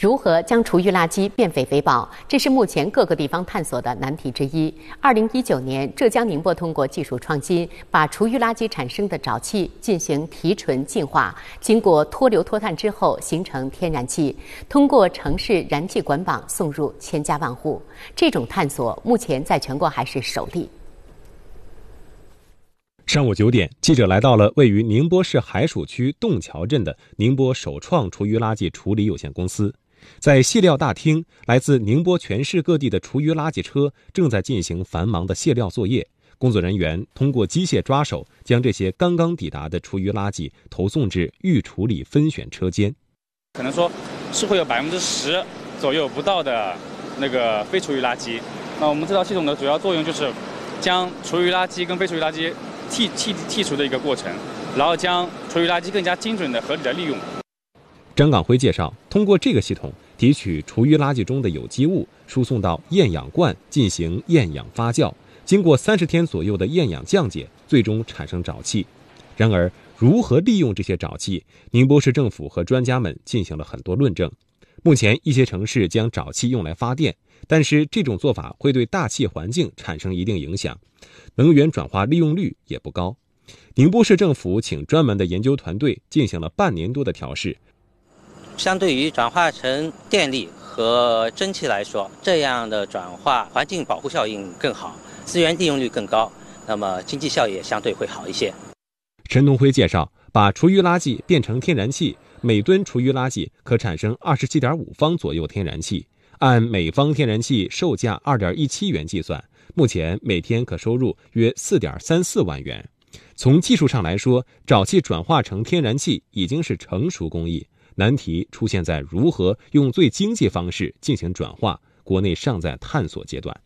如何将厨余垃圾变废为宝？这是目前各个地方探索的难题之一。二零一九年，浙江宁波通过技术创新，把厨余垃圾产生的沼气进行提纯净化，经过脱硫脱碳之后，形成天然气，通过城市燃气管网送入千家万户。这种探索目前在全国还是首例。上午九点，记者来到了位于宁波市海曙区洞桥镇的宁波首创厨余垃圾处理有限公司。在卸料大厅，来自宁波全市各地的厨余垃圾车正在进行繁忙的卸料作业。工作人员通过机械抓手将这些刚刚抵达的厨余垃圾投送至预处理分选车间。可能说是会有百分之十左右不到的那个非厨余垃圾。那我们这套系统的主要作用就是将厨余垃圾跟非厨余垃圾剔剔剔除的一个过程，然后将厨余垃圾更加精准的、合理的利用。张港辉介绍，通过这个系统提取厨余垃圾中的有机物，输送到厌氧罐进行厌氧发酵，经过三十天左右的厌氧降解，最终产生沼气。然而，如何利用这些沼气，宁波市政府和专家们进行了很多论证。目前，一些城市将沼气用来发电，但是这种做法会对大气环境产生一定影响，能源转化利用率也不高。宁波市政府请专门的研究团队进行了半年多的调试。相对于转化成电力和蒸汽来说，这样的转化环境保护效应更好，资源利用率更高，那么经济效益相对会好一些。陈东辉介绍，把厨余垃圾变成天然气，每吨厨余垃圾可产生二十七点五方左右天然气，按每方天然气售价二点一七元计算，目前每天可收入约四点三四万元。从技术上来说，沼气转化成天然气已经是成熟工艺。难题出现在如何用最经济方式进行转化，国内尚在探索阶段。